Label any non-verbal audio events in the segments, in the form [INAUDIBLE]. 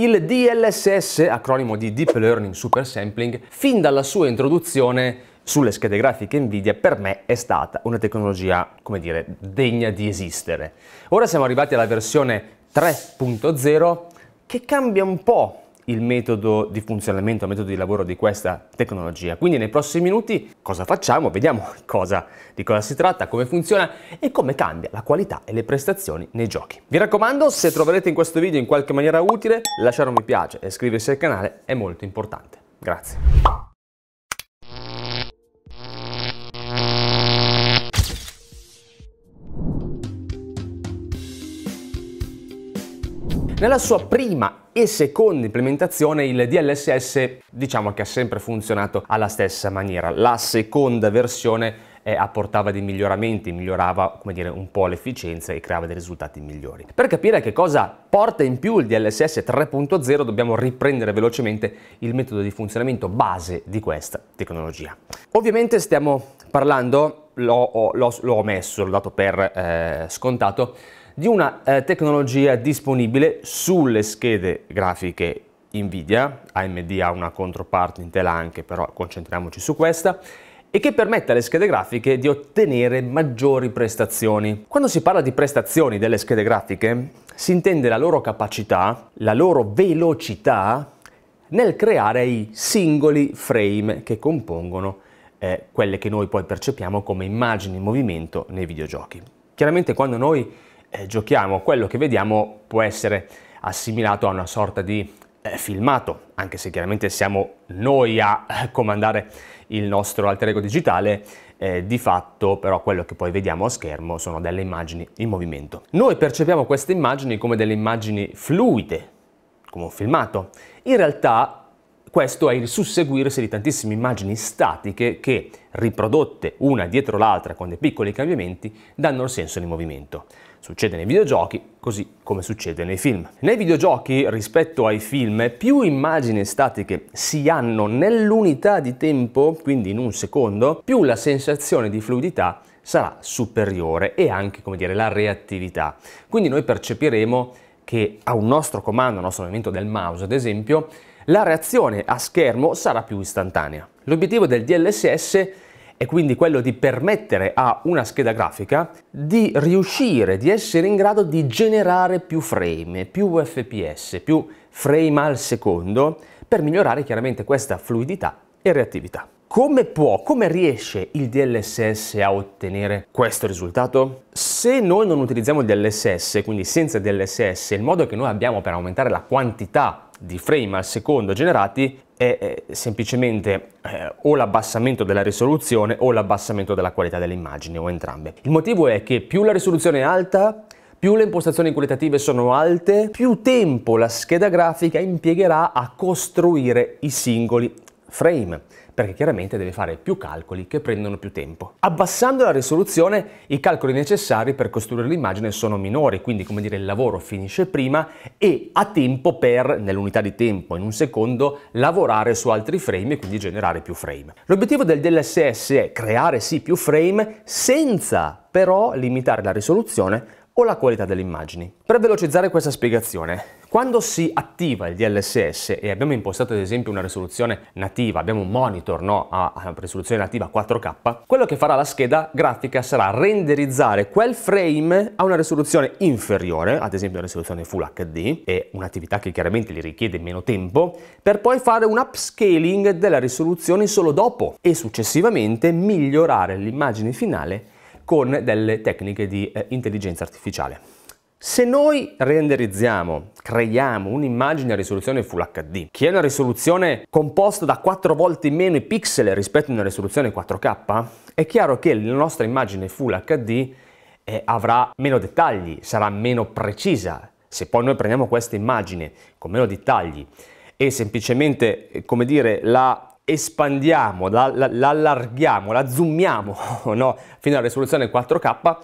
Il DLSS, acronimo di Deep Learning Super Sampling, fin dalla sua introduzione sulle schede grafiche Nvidia per me è stata una tecnologia, come dire, degna di esistere. Ora siamo arrivati alla versione 3.0 che cambia un po' il metodo di funzionamento, il metodo di lavoro di questa tecnologia. Quindi nei prossimi minuti cosa facciamo? Vediamo [LAUGHS] cosa, di cosa si tratta, come funziona e come cambia la qualità e le prestazioni nei giochi. Vi raccomando, se troverete in questo video in qualche maniera utile, lasciare un mi piace e iscriversi al canale è molto importante. Grazie. Nella sua prima e seconda implementazione il DLSS diciamo che ha sempre funzionato alla stessa maniera. La seconda versione eh, apportava dei miglioramenti, migliorava come dire, un po' l'efficienza e creava dei risultati migliori. Per capire che cosa porta in più il DLSS 3.0 dobbiamo riprendere velocemente il metodo di funzionamento base di questa tecnologia. Ovviamente stiamo parlando, l'ho, l'ho, l'ho messo, l'ho dato per eh, scontato, di una eh, tecnologia disponibile sulle schede grafiche Nvidia, AMD ha una controparte Intel anche, però concentriamoci su questa, e che permette alle schede grafiche di ottenere maggiori prestazioni. Quando si parla di prestazioni delle schede grafiche, si intende la loro capacità, la loro velocità nel creare i singoli frame che compongono eh, quelle che noi poi percepiamo come immagini in movimento nei videogiochi. Chiaramente quando noi eh, giochiamo, quello che vediamo può essere assimilato a una sorta di eh, filmato, anche se chiaramente siamo noi a eh, comandare il nostro alter ego digitale, eh, di fatto però quello che poi vediamo a schermo sono delle immagini in movimento. Noi percepiamo queste immagini come delle immagini fluide, come un filmato. In realtà questo è il susseguirsi di tantissime immagini statiche che, riprodotte una dietro l'altra con dei piccoli cambiamenti, danno il senso di movimento. Succede nei videogiochi, così come succede nei film. Nei videogiochi, rispetto ai film, più immagini statiche si hanno nell'unità di tempo, quindi in un secondo, più la sensazione di fluidità sarà superiore e anche, come dire, la reattività. Quindi noi percepiremo che a un nostro comando, al nostro movimento del mouse, ad esempio, la reazione a schermo sarà più istantanea. L'obiettivo del DLSS è quindi quello di permettere a una scheda grafica di riuscire, di essere in grado di generare più frame, più fps, più frame al secondo, per migliorare chiaramente questa fluidità e reattività. Come può, come riesce il DLSS a ottenere questo risultato? Se noi non utilizziamo il DLSS, quindi senza DLSS, il modo che noi abbiamo per aumentare la quantità di frame al secondo generati è semplicemente eh, o l'abbassamento della risoluzione o l'abbassamento della qualità dell'immagine o entrambe. Il motivo è che più la risoluzione è alta, più le impostazioni qualitative sono alte, più tempo la scheda grafica impiegherà a costruire i singoli frame perché chiaramente deve fare più calcoli che prendono più tempo. Abbassando la risoluzione, i calcoli necessari per costruire l'immagine sono minori, quindi come dire il lavoro finisce prima e ha tempo per, nell'unità di tempo, in un secondo, lavorare su altri frame e quindi generare più frame. L'obiettivo del DLSS è creare sì più frame senza però limitare la risoluzione o la qualità delle immagini. Per velocizzare questa spiegazione, quando si attiva il DLSS e abbiamo impostato ad esempio una risoluzione nativa, abbiamo un monitor no, a risoluzione nativa 4K, quello che farà la scheda grafica sarà renderizzare quel frame a una risoluzione inferiore, ad esempio una risoluzione Full HD, è un'attività che chiaramente gli richiede meno tempo, per poi fare un upscaling della risoluzione solo dopo e successivamente migliorare l'immagine finale con delle tecniche di eh, intelligenza artificiale. Se noi renderizziamo, creiamo un'immagine a risoluzione Full HD, che è una risoluzione composta da 4 volte meno i pixel rispetto a una risoluzione 4K, è chiaro che la nostra immagine Full HD eh, avrà meno dettagli, sarà meno precisa. Se poi noi prendiamo questa immagine con meno dettagli e semplicemente, eh, come dire, la espandiamo, la, la, la allarghiamo, la zoomiamo [LAUGHS] no? fino alla risoluzione 4K,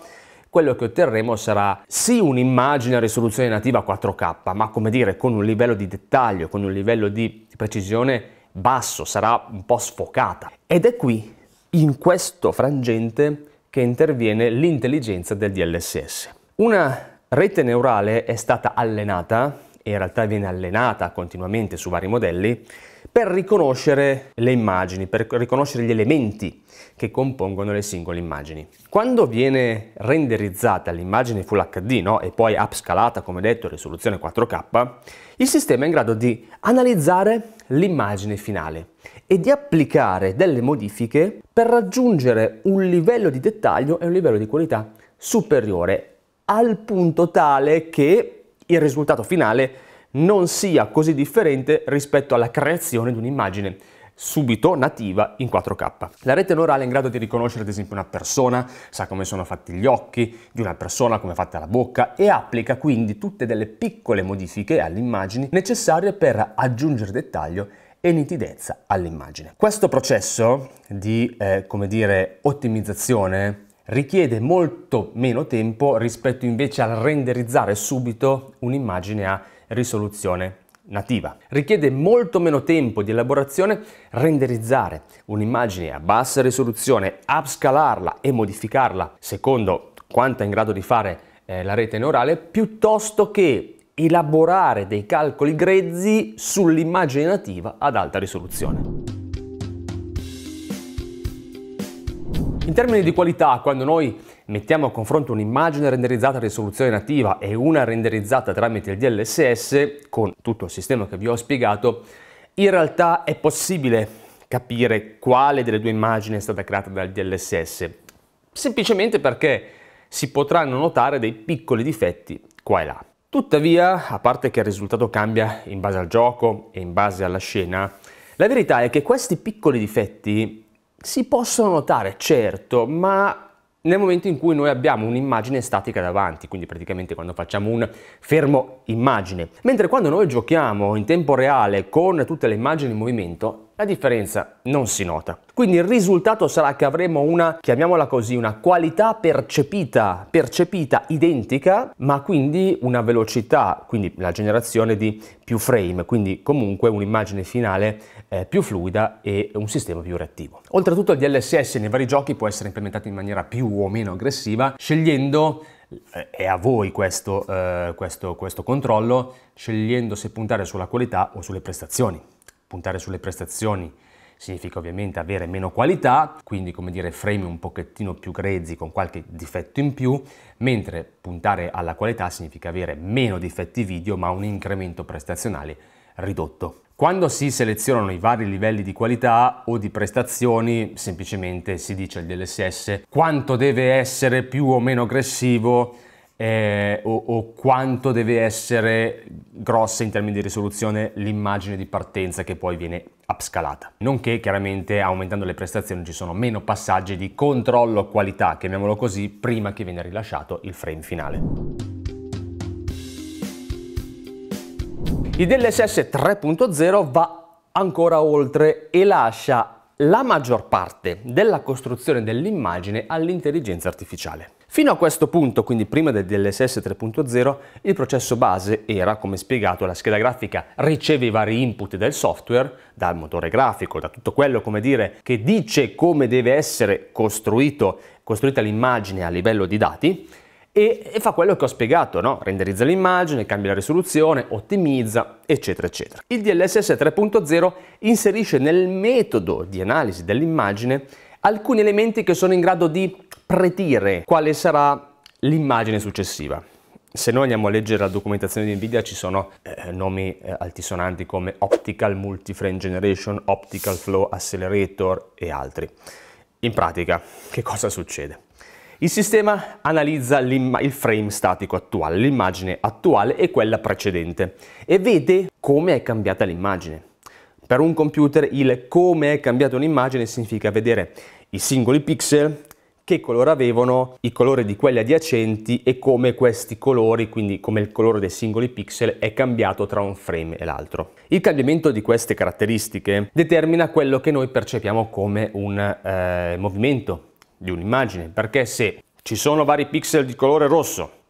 quello che otterremo sarà sì un'immagine a risoluzione nativa 4K, ma come dire con un livello di dettaglio, con un livello di precisione basso, sarà un po' sfocata. Ed è qui, in questo frangente, che interviene l'intelligenza del DLSS. Una rete neurale è stata allenata, e in realtà viene allenata continuamente su vari modelli, per riconoscere le immagini, per riconoscere gli elementi che compongono le singole immagini. Quando viene renderizzata l'immagine Full HD no? e poi upscalata, come detto, risoluzione 4K, il sistema è in grado di analizzare l'immagine finale e di applicare delle modifiche per raggiungere un livello di dettaglio e un livello di qualità superiore al punto tale che il risultato finale non sia così differente rispetto alla creazione di un'immagine subito nativa in 4K. La rete neurale è in grado di riconoscere ad esempio una persona, sa come sono fatti gli occhi di una persona, come è fatta la bocca e applica quindi tutte delle piccole modifiche alle immagini necessarie per aggiungere dettaglio e nitidezza all'immagine. Questo processo di, eh, come dire, ottimizzazione richiede molto meno tempo rispetto invece al renderizzare subito un'immagine a risoluzione nativa. Richiede molto meno tempo di elaborazione renderizzare un'immagine a bassa risoluzione, upscalarla e modificarla secondo quanto è in grado di fare eh, la rete neurale, piuttosto che elaborare dei calcoli grezzi sull'immagine nativa ad alta risoluzione. In termini di qualità, quando noi mettiamo a confronto un'immagine renderizzata a risoluzione nativa e una renderizzata tramite il DLSS con tutto il sistema che vi ho spiegato, in realtà è possibile capire quale delle due immagini è stata creata dal DLSS, semplicemente perché si potranno notare dei piccoli difetti qua e là. Tuttavia, a parte che il risultato cambia in base al gioco e in base alla scena, la verità è che questi piccoli difetti si possono notare, certo, ma nel momento in cui noi abbiamo un'immagine statica davanti, quindi praticamente quando facciamo un fermo immagine. Mentre quando noi giochiamo in tempo reale con tutte le immagini in movimento, la differenza non si nota. Quindi il risultato sarà che avremo una, chiamiamola così, una qualità percepita, percepita identica, ma quindi una velocità, quindi la generazione di più frame, quindi comunque un'immagine finale eh, più fluida e un sistema più reattivo. Oltretutto il DLSS nei vari giochi può essere implementato in maniera più o meno aggressiva, scegliendo eh, è a voi questo, eh, questo, questo controllo, scegliendo se puntare sulla qualità o sulle prestazioni. Puntare sulle prestazioni significa ovviamente avere meno qualità, quindi come dire frame un pochettino più grezzi con qualche difetto in più, mentre puntare alla qualità significa avere meno difetti video ma un incremento prestazionale ridotto. Quando si selezionano i vari livelli di qualità o di prestazioni, semplicemente si dice al DLSS quanto deve essere più o meno aggressivo eh, o, o, quanto deve essere grossa in termini di risoluzione l'immagine di partenza che poi viene upscalata. Nonché chiaramente aumentando le prestazioni ci sono meno passaggi di controllo qualità, chiamiamolo così, prima che venga rilasciato il frame finale. Il DLSS 3.0 va ancora oltre e lascia la maggior parte della costruzione dell'immagine all'intelligenza artificiale. Fino a questo punto, quindi prima del DLSS 3.0, il processo base era, come spiegato, la scheda grafica riceve i vari input del software, dal motore grafico, da tutto quello, come dire, che dice come deve essere costruito, costruita l'immagine a livello di dati, e, e fa quello che ho spiegato, no? renderizza l'immagine, cambia la risoluzione, ottimizza, eccetera, eccetera. Il DLSS 3.0 inserisce nel metodo di analisi dell'immagine alcuni elementi che sono in grado di predire quale sarà l'immagine successiva. Se noi andiamo a leggere la documentazione di Nvidia ci sono eh, nomi eh, altisonanti come Optical Multi-Frame Generation, Optical Flow Accelerator e altri. In pratica, che cosa succede? Il sistema analizza il frame statico attuale, l'immagine attuale e quella precedente e vede come è cambiata l'immagine. Per un computer il come è cambiata un'immagine significa vedere i singoli pixel, che colore avevano, i colori di quelli adiacenti e come questi colori, quindi come il colore dei singoli pixel, è cambiato tra un frame e l'altro. Il cambiamento di queste caratteristiche determina quello che noi percepiamo come un eh, movimento di un'immagine, perché se ci sono vari pixel di colore rosso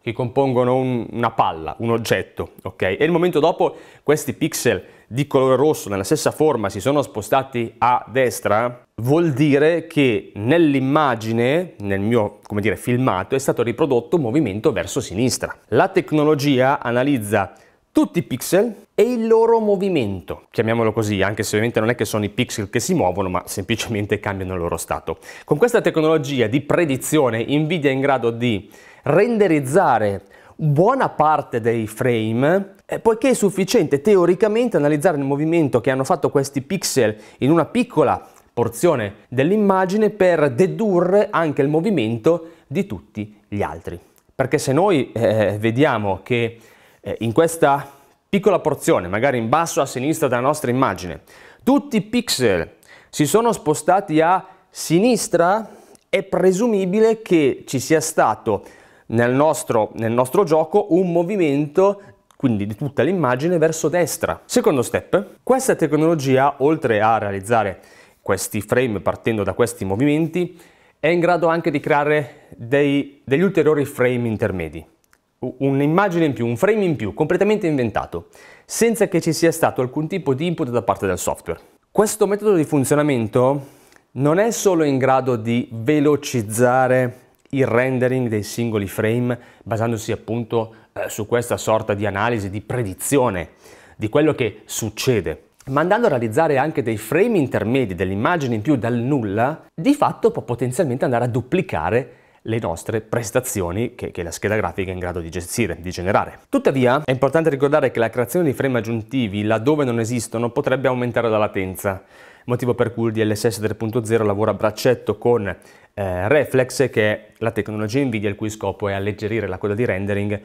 che compongono un, una palla, un oggetto, ok? E il momento dopo questi pixel di colore rosso nella stessa forma si sono spostati a destra, vuol dire che nell'immagine, nel mio dire, filmato, è stato riprodotto un movimento verso sinistra. La tecnologia analizza tutti i pixel e il loro movimento, chiamiamolo così, anche se ovviamente non è che sono i pixel che si muovono, ma semplicemente cambiano il loro stato. Con questa tecnologia di predizione, Nvidia è in grado di renderizzare buona parte dei frame, eh, poiché è sufficiente teoricamente analizzare il movimento che hanno fatto questi pixel in una piccola porzione dell'immagine per dedurre anche il movimento di tutti gli altri. Perché se noi eh, vediamo che eh, in questa piccola porzione, magari in basso a sinistra della nostra immagine, tutti i pixel si sono spostati a sinistra, è presumibile che ci sia stato nel nostro, nel nostro gioco un movimento quindi di tutta l'immagine verso destra. Secondo step, questa tecnologia, oltre a realizzare questi frame partendo da questi movimenti, è in grado anche di creare dei, degli ulteriori frame intermedi un'immagine in più, un frame in più, completamente inventato, senza che ci sia stato alcun tipo di input da parte del software. Questo metodo di funzionamento non è solo in grado di velocizzare il rendering dei singoli frame basandosi appunto eh, su questa sorta di analisi, di predizione di quello che succede, ma andando a realizzare anche dei frame intermedi dell'immagine in più dal nulla, di fatto può potenzialmente andare a duplicare le nostre prestazioni che, che, la scheda grafica è in grado di gestire, di generare. Tuttavia è importante ricordare che la creazione di frame aggiuntivi laddove non esistono potrebbe aumentare la latenza, motivo per cui il DLSS 3.0 lavora a braccetto con eh, Reflex che è la tecnologia NVIDIA il cui scopo è alleggerire la coda di rendering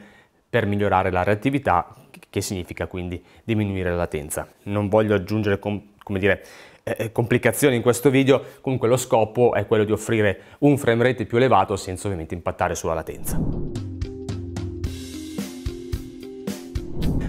per migliorare la reattività, che significa quindi diminuire la latenza. Non voglio aggiungere, com come dire, eh, eh, complicazioni in questo video, comunque lo scopo è quello di offrire un frame rate più elevato senza ovviamente impattare sulla latenza.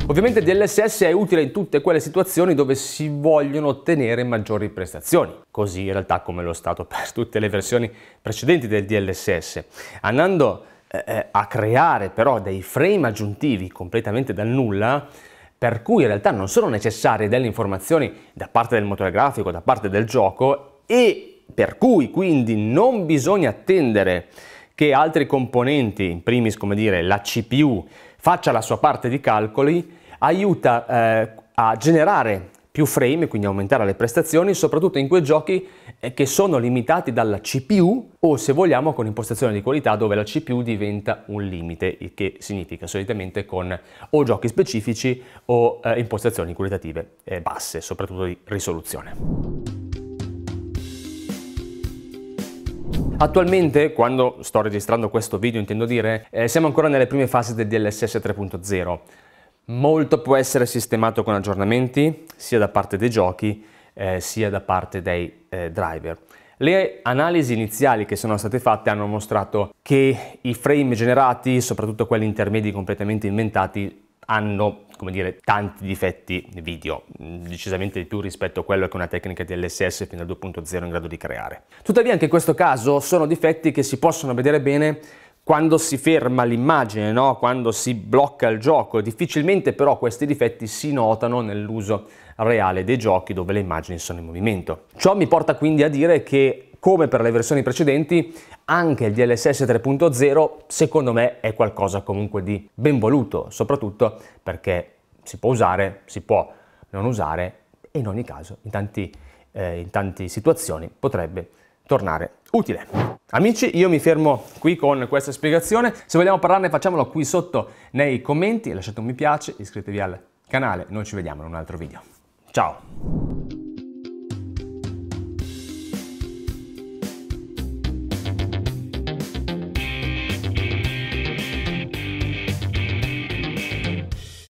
Ovviamente DLSS è utile in tutte quelle situazioni dove si vogliono ottenere maggiori prestazioni, così in realtà come lo è stato per tutte le versioni precedenti del DLSS. Andando eh, eh, a creare però dei frame aggiuntivi completamente dal nulla, per cui in realtà non sono necessarie delle informazioni da parte del motore grafico, da parte del gioco e per cui quindi non bisogna attendere che altri componenti, in primis come dire la CPU, faccia la sua parte di calcoli, aiuta eh, a generare più frame, quindi aumentare le prestazioni, soprattutto in quei giochi eh, che sono limitati dalla CPU o se vogliamo con impostazione di qualità dove la CPU diventa un limite, il che significa solitamente con o giochi specifici o eh, impostazioni qualitative eh, basse, soprattutto di risoluzione. Attualmente, quando sto registrando questo video intendo dire, eh, siamo ancora nelle prime fasi del DLSS 3.0. Molto può essere sistemato con aggiornamenti sia da parte dei giochi eh, sia da parte dei eh, driver. Le analisi iniziali che sono state fatte hanno mostrato che i frame generati, soprattutto quelli intermedi completamente inventati, hanno come dire, tanti difetti video, mm, decisamente di più rispetto a quello che una tecnica DLSS fino al 2.0 è in grado di creare. Tuttavia anche in questo caso sono difetti che si possono vedere bene quando si ferma l'immagine, no? quando si blocca il gioco. Difficilmente però questi difetti si notano nell'uso reale dei giochi dove le immagini sono in movimento. Ciò mi porta quindi a dire che come per le versioni precedenti, anche il DLSS 3.0 secondo me è qualcosa comunque di ben voluto, soprattutto perché si può usare, si può non usare e in ogni caso in, tanti, eh, in tante situazioni potrebbe tornare utile. Amici, io mi fermo qui con questa spiegazione. Se vogliamo parlarne, facciamolo qui sotto nei commenti. Lasciate un mi piace, iscrivetevi al canale. Noi ci vediamo in un altro video. Ciao!